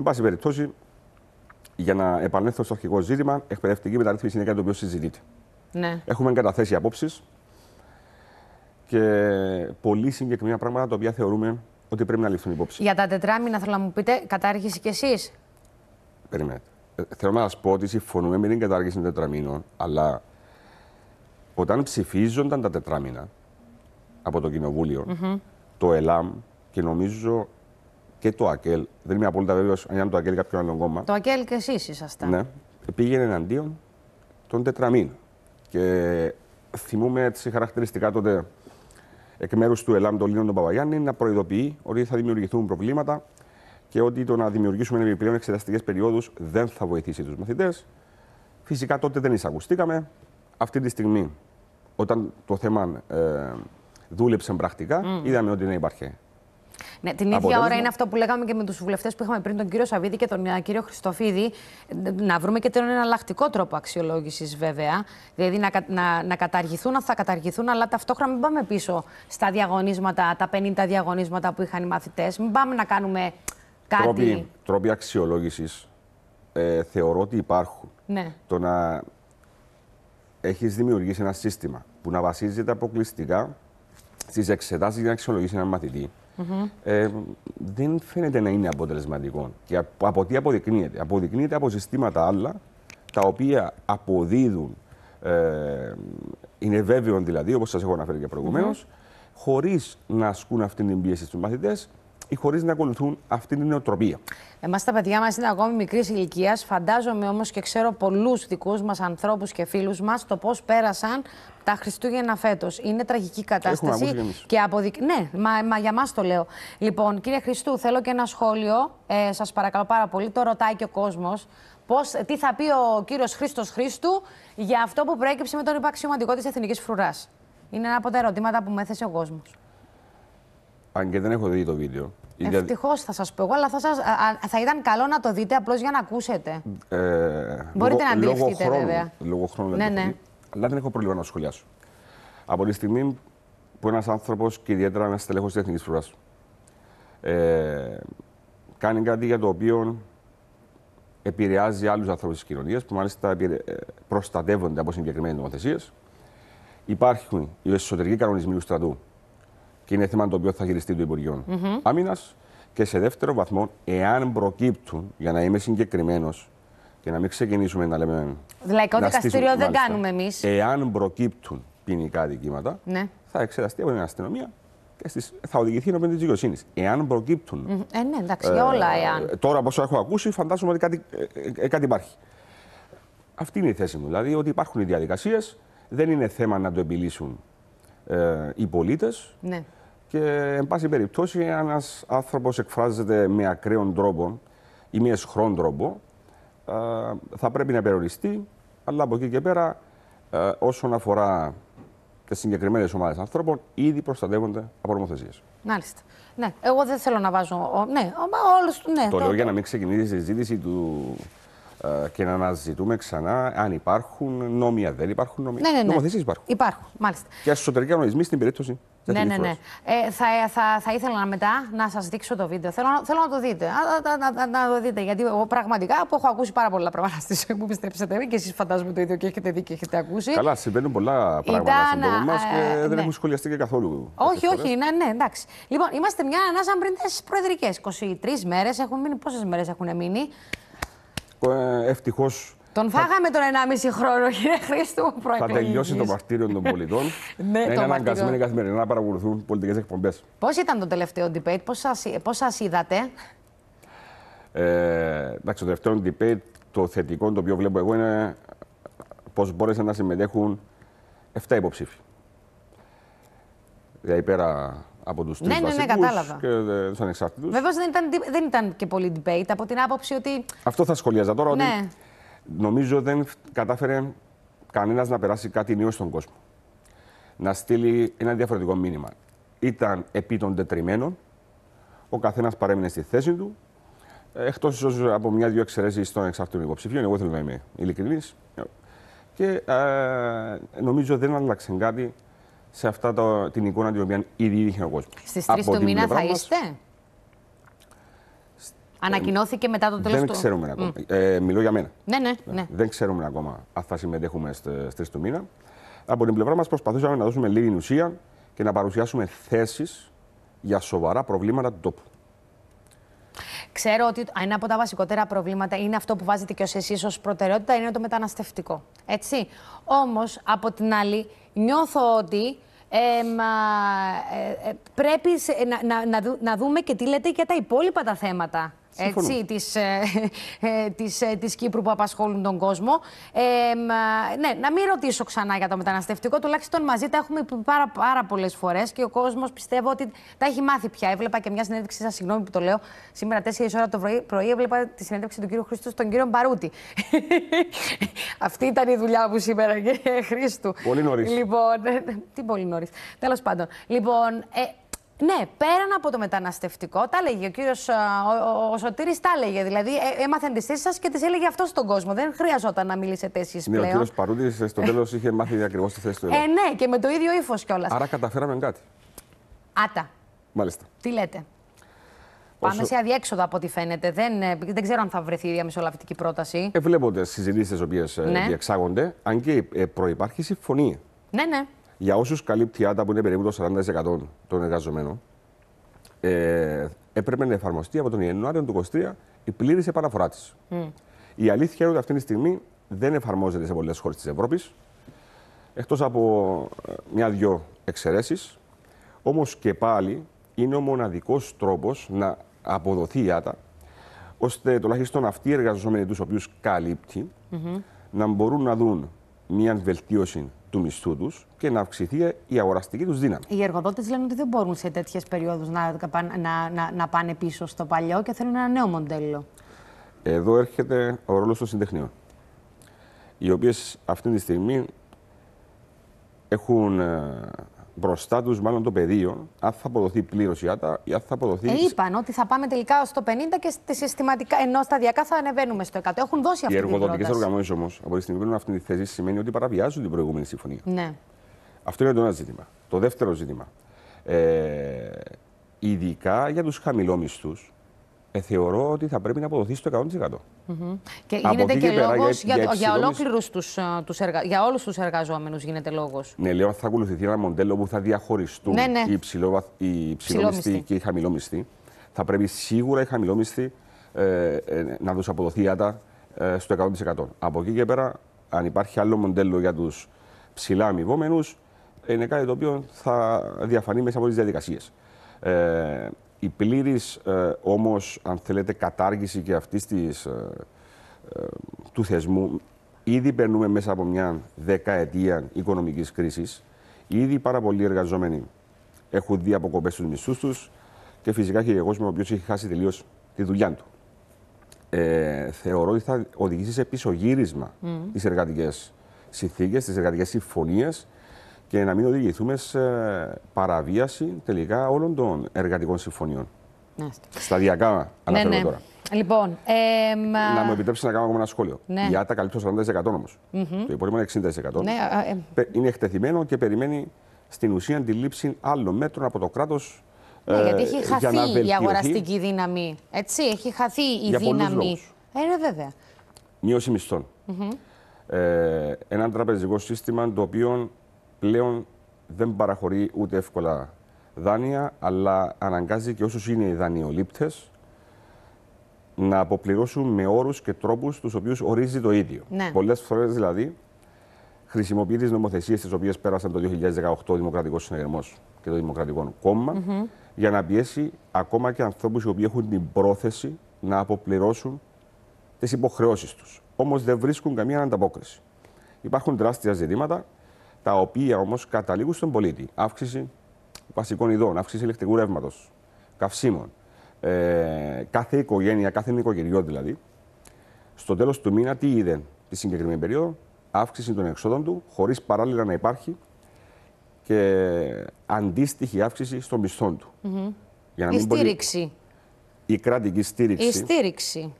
Εν πάση περιπτώσει, για να επανέλθω στο αρχικό ζήτημα, εκπαιδευτική μεταρρύθμιση είναι κάτι το οποίο συζητείται. Ναι. Έχουμε καταθέσει απόψεις και πολύ συγκεκριμένα πράγματα τα οποία θεωρούμε ότι πρέπει να ληφθούν υπόψη. Για τα τετράμινα, θέλω να μου πείτε, κατάργηση κι εσείς. Περιμένετε. Ε, θέλω να σας πω ότι συμφωνούμε με την κατάργηση των τετραμήνων, αλλά όταν ψηφίζονταν τα τετράμινα από το Κοινοβούλιο, το ΕΛΑΜ και νομίζω και το ΑΚΕΛ. Δεν είμαι απόλυτα βέβαιος αν ήταν το ΑΚΕΛ ή κάποιο άλλο κόμμα. Το ΑΚΕΛ και εσείς ήσασταν. Ναι, πήγαινε εναντίον των τετραμήν. Και θυμούμε έτσι χαρακτηριστικά τότε εκ μέρους του ΕΛΑΜ, τον Λίνο τον Παπαγιάννη, να προειδοποιεί ότι θα δημιουργηθούν προβλήματα και ότι το να δημιουργήσουμε επιπλέον εξεταστικές περιόδους δεν θα βοηθήσει τους μαθητές. Φυσικά τότε δεν εισακουστήκαμε. Αυτή τη στιγμή, όταν το θέμα ε, δούλεψε πρακτικά, είδαμε ότι δεν υπάρχει ναι, την ίδια ώρα είναι αυτό που λέγαμε και με τους βουλευτές που είχαμε πριν, τον κύριο Σαββίδη και τον ε, κύριο Χριστοφίδη, να βρούμε και τον εναλλακτικό τρόπο αξιολόγησης, βέβαια. Δηλαδή να, να, να καταργηθούν, θα καταργηθούν, αλλά ταυτόχρονα μην πάμε πίσω στα διαγωνίσματα, τα 50 διαγωνίσματα που είχαν οι μαθητές. Μην πάμε να κάνουμε κάτι. Τρόποι, τρόποι αξιολόγησης ε, θεωρώ ότι υπάρχουν. Ναι. Το να έχεις δημιουργήσει ένα σύστημα που να βασίζεται αποκλειστικά στις εξετάσεις για να αξιολογήσει ένα μαθητή ε, δεν φαίνεται να είναι αποτελεσματικό. Και από τι αποδεικνύεται. Αποδεικνύεται από συστήματα άλλα, τα οποία αποδίδουν, ε, είναι βέβαιο δηλαδή, όπως σας έχω αναφέρει και προηγουμένως, mm χωρίς να ασκούν αυτή την πίεση στους μαθητές, ή χωρίς να ακολουθούν αυτή την νοοτροπία. Εμάς τα παιδιά μας είναι ακόμη μικρής ηλικίας. Φαντάζομαι όμως και ξέρω πολλούς δικούς μας ανθρώπους και φίλους μας το πώς πέρασαν τα Χριστούγεννα φέτος. Είναι τραγική κατάσταση. Έχουμε και αποδεικ... Ναι, μα, μα για μας το λέω. Λοιπόν, κύριε Χριστού, θέλω και ένα σχόλιο. Ε, Σας παρακαλώ πάρα πολύ. Το ρωτάει και ο κόσμος. Πώς, τι θα πει ο κύριος Χρήστος Χρήστου για αυτό που προέκυψε με τον υπαξιωματικό της Εθνικής Φρουράς. Είναι ένα από τα ερωτήματα που με έθεσε ο κόσμος. Αν και δεν έχω δει το βίντεο, Ευτυχώς θα σας πω εγώ, αλλά θα, σας, θα ήταν καλό να το δείτε απλώς για να ακούσετε. Ε, Μπορείτε λόγω, να αντιληφθείτε, λόγω βέβαια. Λόγω χρόνου, ναι, ναι. αλλά δεν έχω πρόβλημα να σχολιάσω. Από τη στιγμή που ένας άνθρωπος και ιδιαίτερα ένας τελεχό της Εθνικής Φρουρά ε, κάνει κάτι για το οποίο επηρεάζει άλλους ανθρώπους της κοινωνίας, που μάλιστα ε, προστατεύονται από συγκεκριμένες νομοθεσίες. Υπάρχουν οι εσωτερικοί κανονισμοί του στρατού και είναι θέμα το οποίο θα χειριστεί το Υπουργείο mm -hmm. Άμυνας. Και σε δεύτερο βαθμό, εάν προκύπτουν, για να είμαι συγκεκριμένος και να μην ξεκινήσουμε να λέμε. Λαϊκό δικαστήριο δεν κάνουμε εμείς. Εάν προκύπτουν ποινικά δικήματα, ναι. θα εξεταστεί από την αστυνομία και στις, θα οδηγηθεί ενώπιον της δικαιοσύνης. Εάν προκύπτουν. Ε, ναι, εντάξει, όλα ε, εάν. τώρα, όπω έχω ακούσει, φαντάζομαι ότι κάτι, ε, ε, κάτι υπάρχει. Αυτή είναι η θέση μου. Δηλαδή, ότι υπάρχουν οι διαδικασίες, δεν είναι θέμα να το επιλύσουν ε, οι πολίτες. Ναι. Και, εν πάση περιπτώσει, ένας άνθρωπος εκφράζεται με ακραίων τρόπο ή με εσχρόν τρόπο, ε, θα πρέπει να περιοριστεί, αλλά από εκεί και πέρα, ε, όσον αφορά τις συγκεκριμένες ομάδες ανθρώπων, ήδη προστατεύονται από νομοθεσίες. Μάλιστα. Ναι, εγώ δεν θέλω να βάζω. Ναι, όλους... ναι, το, το λέω για να μην ξεκινήσει η συζήτηση του ε, και να αναζητούμε ξανά αν υπάρχουν νόμια, δεν υπάρχουν νόμια. Ναι, ναι, ναι. Νομοθεσίες υπάρχουν. Υπάρχουν, μάλιστα. Και εσωτερικοί νομισμοί στην περίπτωση. Ναι, ναι, ναι, ναι. Ε, θα, ε, θα, θα ήθελα μετά να σας δείξω το βίντεο. Θέλω, θέλω να το δείτε. Να, να, να, να το δείτε. Γιατί εγώ πραγματικά που έχω ακούσει πάρα πολλά πράγματα στη ζωή μου, πιστέψετε με, και εσείς φαντάζομαι το ίδιο και έχετε δει και έχετε ακούσει. Καλά, συμβαίνουν πολλά πράγματα στον τόπο μας και ε, δεν ναι. έχουν σχολιαστεί και καθόλου. Όχι, όχι, όχι, ναι, ναι, εντάξει. Λοιπόν, είμαστε μια ανάσα πριν τι προεδρικές. 23 μέρες έχουν μείνει. Πόσες μέρες έχουν μείνει. Ε, Ευτυχώς. Τον φάγαμε τον 1,5 χρόνο, κύριε Χρήστο. Θα τελειώσει το μαρτύριο των πολιτών. ναι, να είναι αναγκασμένοι καθημερινά να παρακολουθούν πολιτικές εκπομπές. Πώς ήταν το τελευταίο debate, πώς σας είδατε. Ε, εντάξει, το τελευταίο debate, το θετικό το οποίο βλέπω εγώ είναι πώς μπόρεσαν να συμμετέχουν 7 υποψήφοι. για πέρα από τους τρει ναι, ναι, ναι κατάλαβα. και ε, τους ανεξάρτητους. Βεβαίως δεν ήταν, δεν ήταν και πολύ debate από την άποψη ότι. Αυτό θα σχολιάζα τώρα. Ναι. Ότι νομίζω δεν κατάφερε κανένας να περάσει κάτι νέο στον κόσμο. Να στείλει ένα διαφορετικό μήνυμα. Ήταν επί των τετριμένων. Ο καθένας παρέμεινε στη θέση του. Εκτός ίσως από μια-δύο εξαιρέσεις των εξαρτήτων υποψηφίων. Εγώ θέλω να είμαι ειλικρινής. Και ε, νομίζω δεν άλλαξε κάτι σε αυτά το, την εικόνα την οποία ήδη είχε ο κόσμος. Στις 3 του μήνα θα είστε. Ανακοινώθηκε μετά το τέλος του. Δεν ξέρουμε ακόμα. Ε, μιλώ για μένα. Ναι, ναι, ναι, ναι. Δεν ξέρουμε ακόμα αν θα συμμετέχουμε στι 3 του μήνα. Από την πλευρά μας προσπαθούσαμε να δώσουμε λίγη ουσία και να παρουσιάσουμε θέσεις για σοβαρά προβλήματα του τόπου. Ξέρω ότι ένα από τα βασικότερα προβλήματα είναι αυτό που βάζετε και ως εσείς ως προτεραιότητα, είναι το μεταναστευτικό. Έτσι. Όμως, από την άλλη, νιώθω ότι ε, ε, ε, πρέπει να, να, δούμε και τι λέτε για τα υπόλοιπα τα θέματα. Έτσι ε, ε, της, ε, της, Κύπρου που απασχολούν τον κόσμο. Ε, ναι, να μην ρωτήσω ξανά για το μεταναστευτικό, τουλάχιστον μαζί τα έχουμε πει πάρα, πάρα πολλές φορές και ο κόσμος πιστεύω ότι τα έχει μάθει πια. Έβλεπα και μια συνέντευξη, σας συγγνώμη που το λέω, σήμερα 4 ώρα το πρωί, πρωί έβλεπα τη συνέντευξη του κύριου Χρήστου στον κύριο Μπαρούτη. Αυτή ήταν η δουλειά μου σήμερα, κύριε Χρήστου. Πολύ νωρίς. Λοιπόν, τι πολύ νωρίς. Τέλος πάντων. Λοιπόν, ναι, πέραν από το μεταναστευτικό, τα έλεγε ο κύριος ο, τα έλεγε. Δηλαδή, έμαθαν τις θέσει σας και τις έλεγε αυτός στον κόσμο. Δεν χρειαζόταν να μιλήσετε εσείς πλέον. Ναι, ο κύριο παρούτη ε, στο τέλος είχε μάθει ακριβώς τη θέση του. Ε, ναι, και με το ίδιο ύφος κιόλας. Άρα καταφέραμε κάτι. Άτα. Μάλιστα. Τι λέτε. Πάμε σε αδιέξοδο από ό,τι φαίνεται. Δεν, ε, δεν ξέρω αν θα βρεθεί η διαμεσολαβητική πρόταση. Ε, συζητήσεις τις οποίες ε, ναι. διεξάγονται, αν και προπάρχει συμφωνία. Ναι, ναι. Για όσους καλύπτει η ΑΤΑ που είναι περίπου το 40% των εργαζομένων, ε, έπρεπε να εφαρμοστεί από τον Ιανουάριο του 2023 η πλήρης επαναφορά της. Mm. Η αλήθεια είναι ότι αυτή τη στιγμή δεν εφαρμόζεται σε πολλές χώρες της Ευρώπης, εκτός από ε, μια-δυο εξαιρέσεις. Όμως και πάλι είναι ο μοναδικός τρόπος να αποδοθεί η ΆΤΑ, ώστε τουλάχιστον αυτοί οι εργαζόμενοι τους οποίους καλύπτει mm-hmm. να μπορούν να δουν μια βελτίωση του μισθού τους και να αυξηθεί η αγοραστική τους δύναμη. Οι εργοδότες λένε ότι δεν μπορούν σε τέτοιες περιόδους να, να, να, να πάνε πίσω στο παλιό και θέλουν ένα νέο μοντέλο. Εδώ έρχεται ο ρόλος των συντεχνιών. Οι οποίες αυτή τη στιγμή έχουν ε, μπροστά τους, μάλλον το πεδίο, αν θα αποδοθεί πλήρως η ΆΤΑ ή αν θα αποδοθεί. Ε, είπαν ότι θα πάμε τελικά στο 50 και στη συστηματικά, ενώ σταδιακά θα ανεβαίνουμε στο 100. Έχουν δώσει αυτή την πρόταση. Οι εργοδοτικέ οργανώσεις όμως, από τη στιγμή που αυτή τη θέση, σημαίνει ότι παραβιάζουν την προηγούμενη συμφωνία. Ναι. Αυτό είναι το ένα ζήτημα. Το δεύτερο ζήτημα. Ε, ειδικά για τους χαμηλόμισθους, ε, θεωρώ ότι θα πρέπει να αποδοθεί στο 100%. Mm Και γίνεται και, λόγος για, για, για, τους, όλους τους εργαζόμενους. Γίνεται λόγος. Ναι, λέω ότι θα ακολουθηθεί ένα μοντέλο που θα διαχωριστούν ναι, ναι. οι, ψηλόμιστοι και οι χαμηλόμισθοι. Θα πρέπει σίγουρα οι χαμηλόμισθοι ε, ε, να τους αποδοθεί άτα στο 100%. Από εκεί και πέρα, αν υπάρχει άλλο μοντέλο για τους ψηλά αμοιβόμενους, είναι κάτι το οποίο θα διαφανεί μέσα από τις διαδικασίες. Ε, η πλήρης ε, όμως, αν θέλετε, κατάργηση και αυτής της, ε, ε, του θεσμού, ήδη περνούμε μέσα από μια δεκαετία οικονομικής κρίσης, ήδη πάρα πολλοί εργαζόμενοι έχουν δει αποκοπές στους μισθούς τους και φυσικά και εγώ είμαι ο οποίος έχει χάσει τελείως τη δουλειά του. Ε, θεωρώ ότι θα οδηγήσει σε πισωγύρισμα mm. τις εργατικές συνθήκες, τις εργατικές συμφωνίες, και να μην οδηγηθούμε σε παραβίαση τελικά όλων των εργατικών συμφωνιών. Ναι. Σταδιακά αναφέρομαι ναι, ναι. τώρα. Λοιπόν, Να μου επιτρέψεις να κάνω ακόμα ένα σχόλιο. Ναι. Η ΆΤΑ καλύπτει το 40% όμω. Το υπόλοιπο είναι 60%. Ναι, ε, Είναι εκτεθειμένο και περιμένει στην ουσία τη λήψη άλλων μέτρων από το κράτος. Ναι, ε, γιατί έχει χαθεί για η αγοραστική δύναμη. Έτσι, έχει χαθεί η για δύναμη. Είναι βέβαια. Μείωση μισθών. Mm -hmm. ε, ένα τραπεζικό σύστημα το οποίο πλέον δεν παραχωρεί ούτε εύκολα δάνεια, αλλά αναγκάζει και όσους είναι οι δανειολήπτες να αποπληρώσουν με όρους και τρόπους τους οποίους ορίζει το ίδιο. Ναι. Πολλές φορές δηλαδή χρησιμοποιείς τις νομοθεσίες τις οποίες πέρασαν το 2018 ο Δημοκρατικός Συνεγερμός και το Δημοκρατικό Κόμμα για να πιέσει ακόμα και ανθρώπους οι οποίοι έχουν την πρόθεση να αποπληρώσουν τις υποχρεώσεις τους. Όμως δεν βρίσκουν καμία ανταπόκριση. Υπάρχουν τεράστια ζητήματα τα οποία όμως καταλήγουν στον πολίτη. Αύξηση βασικών ειδών, αύξηση ηλεκτρικού ρεύματος, καυσίμων. Ε, κάθε οικογένεια, κάθε νοικοκυριό δηλαδή, στο τέλος του μήνα τι είδε τη συγκεκριμένη περίοδο, αύξηση των εξόδων του, χωρίς παράλληλα να υπάρχει και αντίστοιχη αύξηση στον μισθών του. Για να η στήριξη. Η κρατική στήριξη. Η στήριξη.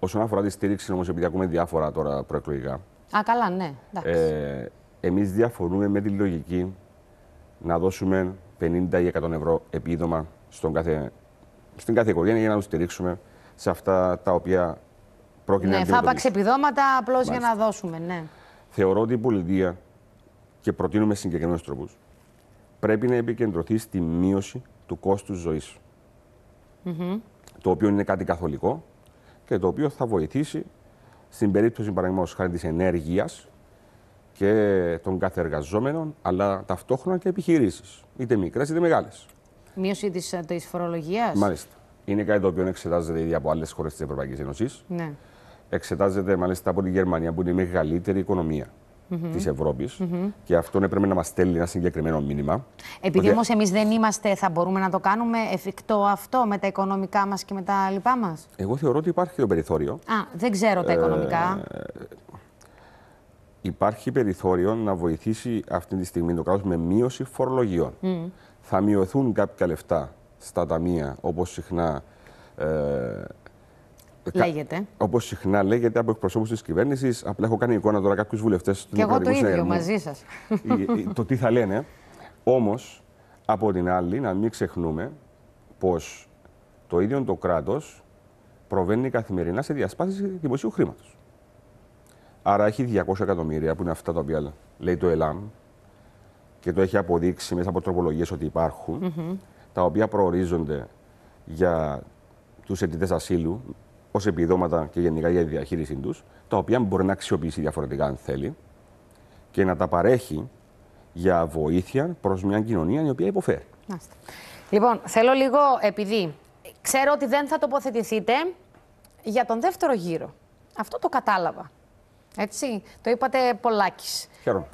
Όσον αφορά τη στήριξη, όμως, επειδή ακούμε διάφορα τώρα προεκλογικά. Α, καλά, ναι. Ε, εμείς διαφωνούμε με τη λογική να δώσουμε 50 ή 100 ευρώ επίδομα στον κάθε, στην κάθε οικογένεια για να τους στηρίξουμε σε αυτά τα οποία πρόκειται ναι, να Ναι, φάπαξ επιδόματα απλώς για να δώσουμε, ναι. Θεωρώ ότι η πολιτεία, και προτείνουμε συγκεκριμένους τρόπους, πρέπει να επικεντρωθεί στη μείωση του κόστους ζωής. Mm Το οποίο είναι κάτι καθολικό και το οποίο θα βοηθήσει στην περίπτωση παραδείγματος χάρη της ενέργειας, και των κάθε εργαζόμενων, αλλά ταυτόχρονα και επιχειρήσεις, είτε μικρές είτε μεγάλες. Μείωση της ε, φορολογίας. Μάλιστα. Είναι κάτι το οποίο εξετάζεται ήδη από άλλες χώρες της Ευρωπαϊκής Ένωσης. Ναι. Εξετάζεται μάλιστα από τη Γερμανία, που είναι η μεγαλύτερη οικονομία mm -hmm. της Ευρώπης. Mm -hmm. Και αυτό έπρεπε να μας στέλνει ένα συγκεκριμένο μήνυμα. Επειδή όμως εμείς δεν είμαστε, θα μπορούμε να το κάνουμε εφικτό αυτό με τα οικονομικά μας και με τα λοιπά μας. Εγώ θεωρώ ότι υπάρχει το περιθώριο. Α, δεν ξέρω τα ε, οικονομικά υπάρχει περιθώριο να βοηθήσει αυτή τη στιγμή το κράτος με μείωση φορολογιών. Θα μειωθούν κάποια λεφτά στα ταμεία, όπως συχνά. Ε, λέγεται. Όπως συχνά λέγεται από εκπροσώπους της κυβέρνησης. Απλά έχω κάνει εικόνα τώρα κάποιους βουλευτές του Και εγώ το ίδιο μαζί σας. Το τι θα λένε. Όμως, από την άλλη, να μην ξεχνούμε πως το ίδιο το κράτος προβαίνει καθημερινά σε διασπάσει δημοσίου χρήματος. Άρα έχει 200 εκατομμύρια που είναι αυτά τα οποία λέει το ΕΛΑΜ και το έχει αποδείξει μέσα από τροπολογίες ότι υπάρχουν, τα οποία προορίζονται για τους αιτητές ασύλου ως επιδόματα και γενικά για τη διαχείρισή τους, τα οποία μπορεί να αξιοποιήσει διαφορετικά αν θέλει και να τα παρέχει για βοήθεια προς μια κοινωνία η οποία υποφέρει. Λοιπόν, θέλω λίγο, επειδή ξέρω ότι δεν θα τοποθετηθείτε για τον δεύτερο γύρο. Αυτό το κατάλαβα. Έτσι, το είπατε πολλάκις.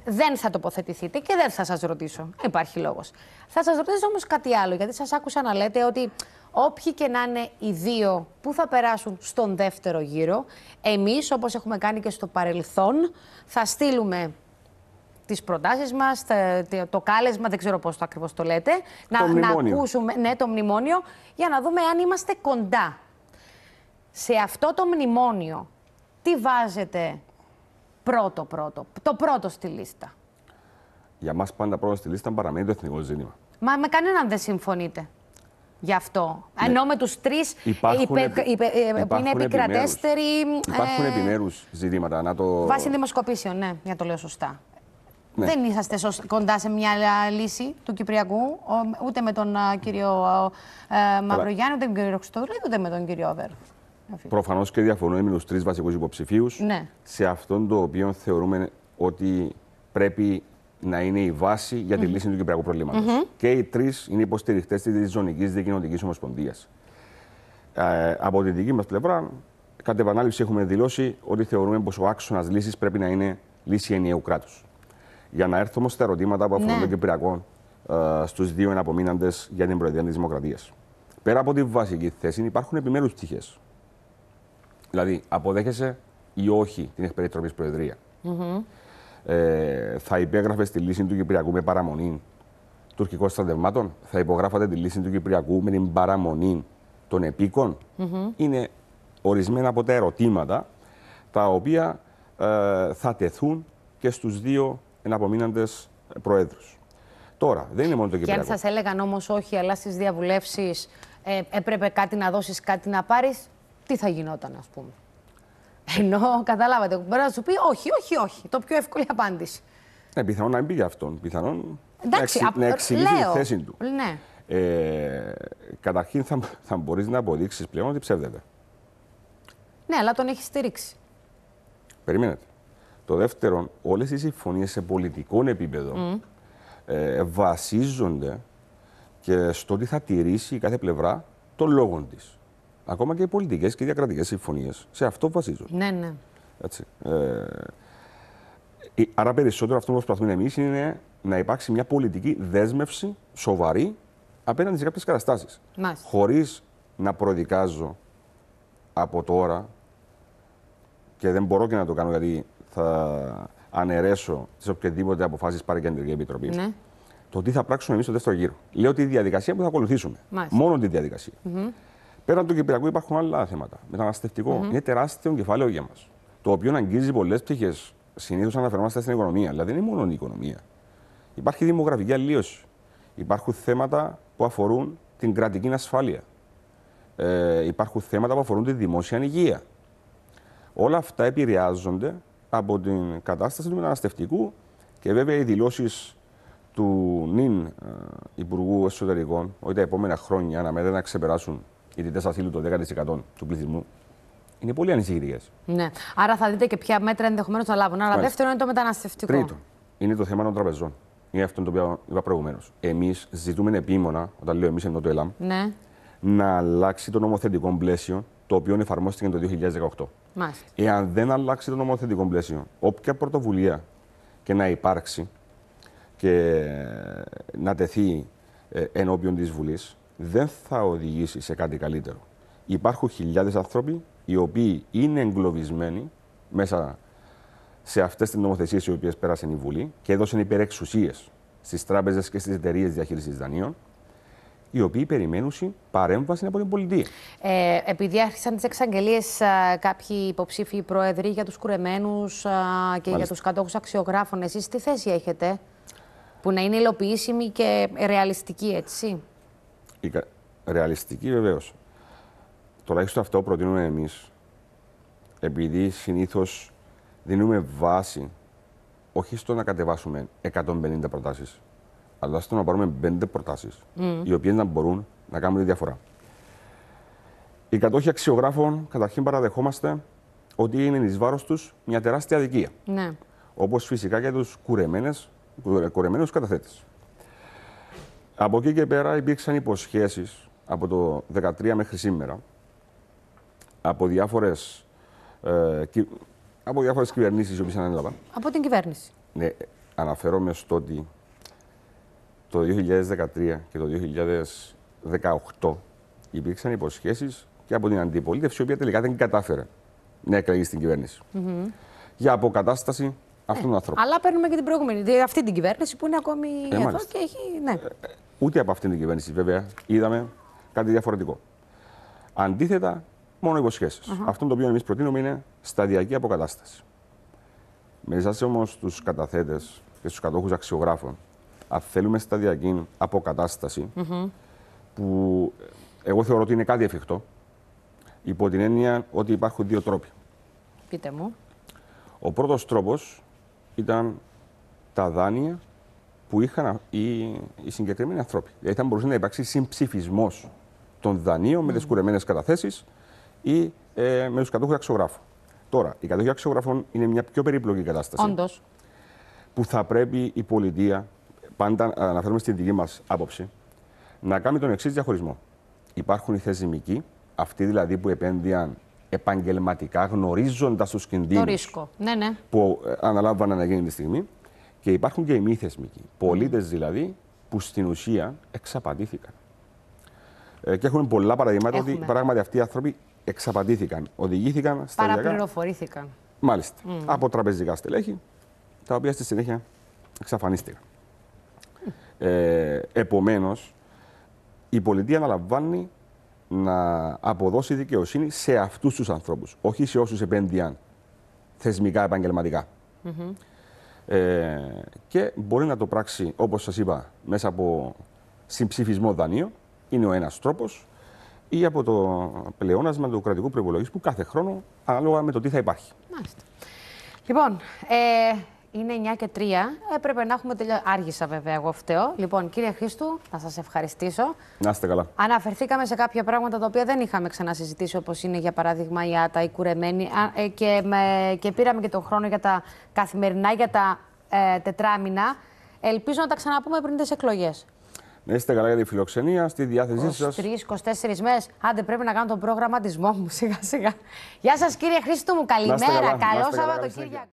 Δεν θα τοποθετηθείτε και δεν θα σας ρωτήσω. υπάρχει λόγος. Θα σας ρωτήσω όμως κάτι άλλο, γιατί σας άκουσα να λέτε ότι όποιοι και να είναι οι δύο που θα περάσουν στον δεύτερο γύρο, εμείς, όπως έχουμε κάνει και στο παρελθόν, θα στείλουμε τις προτάσεις μας, το κάλεσμα, δεν ξέρω πώς το ακριβώς το λέτε. να, να ακούσουμε ναι, το μνημόνιο για να δούμε αν είμαστε κοντά. Σε αυτό το μνημόνιο, τι βάζετε πρώτο πρώτο, το πρώτο στη λίστα. Για μας πάντα πρώτο στη λίστα παραμένει το εθνικό ζήτημα. Μα με κανέναν δεν συμφωνείτε γι' αυτό. Ναι. Ενώ με τους τρεις ε, ε, που είναι επικρατέστεροι. Υπάρχουν ε... επιμέρους ζητήματα. Να το... Βάσει δημοσκοπήσεων, ναι, για το λέω σωστά. Ναι. Δεν είσαστε κοντά σε μια λύση του Κυπριακού, ούτε με τον κύριο ε, Μαυρογιάννη, ούτε με τον κύριο Χρυστοδουλίδη, ούτε με τον κύριο Οβέρ. Προφανώς και διαφωνούμε με του τρεις βασικούς υποψηφίους ναι. σε αυτόν το οποίο θεωρούμε ότι πρέπει να είναι η βάση για τη mm -hmm. λύση του κυπριακού προβλήματος. Mm -hmm. Και οι τρεις είναι υποστηριχτές της Ζωνική Δικοινοτική Ομοσπονδίας. Ε, από την δική μας πλευρά, κατ' επανάληψη, έχουμε δηλώσει ότι θεωρούμε πως ο άξονας λύσης πρέπει να είναι λύση ενιαίου κράτους. Για να έρθω όμως στα ερωτήματα που αφορούν ναι. τον Κυπριακό ε, στους δύο εναπομείναντες για την Προεδρία της Δημοκρατίας. Πέρα από τη βασική θέση, υπάρχουν επιμέρους πτυχές Δηλαδή, αποδέχεσαι ή όχι την εκπαιδευτική προεδρίας. Ε, θα υπέγραφε τη λύση του Κυπριακού με παραμονή τουρκικών στρατευμάτων. Θα υπογράφατε τη λύση του Κυπριακού με την παραμονή των επίκων. Είναι ορισμένα από τα ερωτήματα τα οποία ε, θα τεθούν και στους δύο εναπομείναντες προέδρους. Τώρα, δεν είναι μόνο το Κυπριακό. Και αν σας έλεγαν όμως όχι, αλλά στις διαβουλεύσεις ε, έπρεπε κάτι να δώσεις, κάτι να πάρεις, τι θα γινόταν, ας πούμε. Ενώ καταλάβατε, μπορεί να σου πει όχι, όχι, όχι. Το πιο εύκολη απάντηση. Ναι, πιθανόν να μην πήγε αυτόν. Πιθανόν να, εξ, εξηγήσει τη θέση του. Ναι. Ε, καταρχήν θα, θα μπορείς να αποδείξεις πλέον ότι ψεύδεται. Ναι, αλλά τον έχεις στηρίξει. Περιμένετε. Το δεύτερο, όλες οι συμφωνίες σε πολιτικό επίπεδο ε, βασίζονται και στο ότι θα τηρήσει κάθε πλευρά των λόγων της. Ακόμα και οι πολιτικές και οι διακρατικές συμφωνίες σε αυτό βασίζονται. Ναι, ναι. Έτσι. Ε, άρα περισσότερο αυτό που προσπαθούμε εμείς είναι να υπάρξει μια πολιτική δέσμευση σοβαρή απέναντι σε κάποιες καταστάσεις. Χωρίς να προδικάζω από τώρα και δεν μπορώ και να το κάνω γιατί θα αναιρέσω τις οποιαδήποτε αποφάσεις πάρει η Κεντρική Επιτροπή. Ναι. Το τι θα πράξουμε εμείς στο δεύτερο γύρο. Λέω τη διαδικασία που θα ακολουθήσουμε. Μόνο τη διαδικασία. Mm -hmm. Πέραν του Κυπριακού υπάρχουν άλλα θέματα. Μεταναστευτικό. Mm -hmm. Είναι τεράστιο κεφάλαιο για μας. Το οποίο αγγίζει πολλές πτυχές. Συνήθως αναφερόμαστε στην οικονομία, αλλά δεν είναι μόνο η οικονομία. Υπάρχει δημογραφική αλλίωση. Υπάρχουν θέματα που αφορούν την κρατική ασφάλεια. Ε, υπάρχουν θέματα που αφορούν τη δημόσια υγεία. Όλα αυτά επηρεάζονται από την κατάσταση του μεταναστευτικού και βέβαια οι δηλώσεις του νυν ε, Υπουργού Εσωτερικών ότι τα επόμενα χρόνια αναμένεται να ξεπεράσουν οι αιτητέ ασύλου το 10% του πληθυσμού, είναι πολύ ανησυχητικές. Ναι. Άρα θα δείτε και ποια μέτρα ενδεχομένως θα λάβουν. Άρα, δεύτερο είναι το μεταναστευτικό. Τρίτο. είναι το θέμα των τραπεζών. Είναι αυτό το οποίο είπα προηγουμένως. Εμείς ζητούμε επίμονα, όταν λέω εμείς ενώ το ΕΛΑΜ, ναι. να αλλάξει το νομοθετικό πλαίσιο το οποίο εφαρμόστηκε το 2018. Μάλιστα. Εάν δεν αλλάξει το νομοθετικό πλαίσιο, όποια πρωτοβουλία και να υπάρξει και να τεθεί ε, ενώπιον της βουλής δεν θα οδηγήσει σε κάτι καλύτερο. Υπάρχουν χιλιάδες άνθρωποι οι οποίοι είναι εγκλωβισμένοι μέσα σε αυτές τις νομοθεσίες οι οποίες πέρασαν η Βουλή και έδωσαν υπερεξουσίες στις τράπεζες και στις εταιρείες διαχείρισης δανείων οι οποίοι περιμένουν παρέμβαση από την πολιτεία. Ε, επειδή άρχισαν τις εξαγγελίες ε, κάποιοι υποψήφοι πρόεδροι για τους κουρεμένους ε, και για τους κατόχους αξιογράφων, εσείς τι θέση έχετε, που να είναι υλοποιήσιμη και ρεαλιστική, έτσι. Η, ρεαλιστική βεβαίως. Τουλάχιστον αυτό προτείνουμε εμείς. Επειδή συνήθως δίνουμε βάση όχι στο να κατεβάσουμε 150 προτάσεις, αλλά στο να πάρουμε 5 προτάσει, οι οποίες να μπορούν να κάνουν τη διαφορά. Οι κατόχοι αξιογράφων, καταρχήν παραδεχόμαστε ότι είναι εις βάρος τους μια τεράστια αδικία. Ναι. Όπως φυσικά και τους κουρεμένους καταθέτες. Από εκεί και πέρα υπήρξαν υποσχέσεις από το 2013 μέχρι σήμερα από διάφορες, ε, κυ... από διάφορες κυβερνήσεις οι οποίες ανέλαβαν. Από την κυβέρνηση. Ναι, αναφέρομαι στο ότι το 2013 και το 2018 υπήρξαν υποσχέσεις και από την αντιπολίτευση, η οποία τελικά δεν κατάφερε να εκλεγεί στην κυβερνηση mm Για αποκατάσταση αυτόν τον ανθρώπο. Αλλά παίρνουμε και την προηγούμενη. Αυτή την κυβέρνηση που είναι ακόμη ε, εδώ και έχει. Ναι. Ε, ούτε από αυτήν την κυβέρνηση, βέβαια, είδαμε κάτι διαφορετικό. Αντίθετα, μόνο υποσχέσεις. Uh -huh. Αυτό το οποίο εμείς προτείνουμε είναι σταδιακή αποκατάσταση. Μέσα σε όμως τους καταθέτες και στους κατόχους αξιογράφων, αν θέλουμε σταδιακή αποκατάσταση, mm -hmm. που εγώ θεωρώ ότι είναι κάτι εφικτό, υπό την έννοια ότι υπάρχουν δύο τρόποι. Πείτε μου. Ο πρώτος τρόπος ήταν τα δάνεια που είχαν οι, οι συγκεκριμένοι ανθρώποι. Δηλαδή θα μπορούσε να υπάρξει συμψηφισμός των δανείων με τι ναι. κουρεμένε καταθέσεις ή ε, με τους κατόχους αξιογράφων. Τώρα, οι κατόχοι αξιογράφων είναι μια πιο περίπλοκη κατάσταση. Όντως. Που θα πρέπει η πολιτεία, πάντα αναφέρουμε στην δική μας άποψη, να κάνει τον εξής διαχωρισμό. Υπάρχουν οι θεσμικοί, αυτοί δηλαδή που επένδυαν επαγγελματικά, γνωρίζοντας τους κινδύνους ναι, ναι. που ε, αναλάμβαναν να γίνει τη στιγμή. Και υπάρχουν και οι μη θεσμικοί. Πολίτες δηλαδή που στην ουσία εξαπατήθηκαν. Ε, και έχουν πολλά παραδείγματα ότι πράγματι αυτοί οι άνθρωποι εξαπατήθηκαν, οδηγήθηκαν στα Παραπληροφορήθηκαν. Μάλιστα. Από τραπεζικά στελέχη, τα οποία στη συνέχεια εξαφανίστηκαν. Ε, Επομένως, η πολιτεία αναλαμβάνει να αποδώσει δικαιοσύνη σε αυτούς τους ανθρώπους, όχι σε όσους επένδυαν θεσμικά επαγγελματικά. Ε, και μπορεί να το πράξει, όπως σας είπα, μέσα από συμψηφισμό δανείο, είναι ο ένας τρόπος, ή από το πλεόνασμα του κρατικού προπολογισμού κάθε χρόνο, ανάλογα με το τι θα υπάρχει. Λοιπόν, ε, είναι 9 και 3. Έπρεπε να έχουμε τελειώσει. Άργησα, βέβαια, εγώ φταίω. Λοιπόν, κύριε Χρήστου, να σας ευχαριστήσω. Να είστε καλά. Αναφερθήκαμε σε κάποια πράγματα τα οποία δεν είχαμε ξανασυζητήσει, όπως είναι για παράδειγμα η Άτα, η κουρεμένη. Ε, και, με... και πήραμε και τον χρόνο για τα καθημερινά, για τα ε, τετράμινα. Ελπίζω να τα ξαναπούμε πριν τις εκλογές. Να είστε καλά για τη φιλοξενία, στη διάθεσή σας. 3-24 μέρες. Άντε, πρέπει να κάνω τον προγραμματισμό μου σιγά-σιγά. Γεια σας, κύριε Χρήστο μου. Καλημέρα. Καλό Σαββατοκύριακο.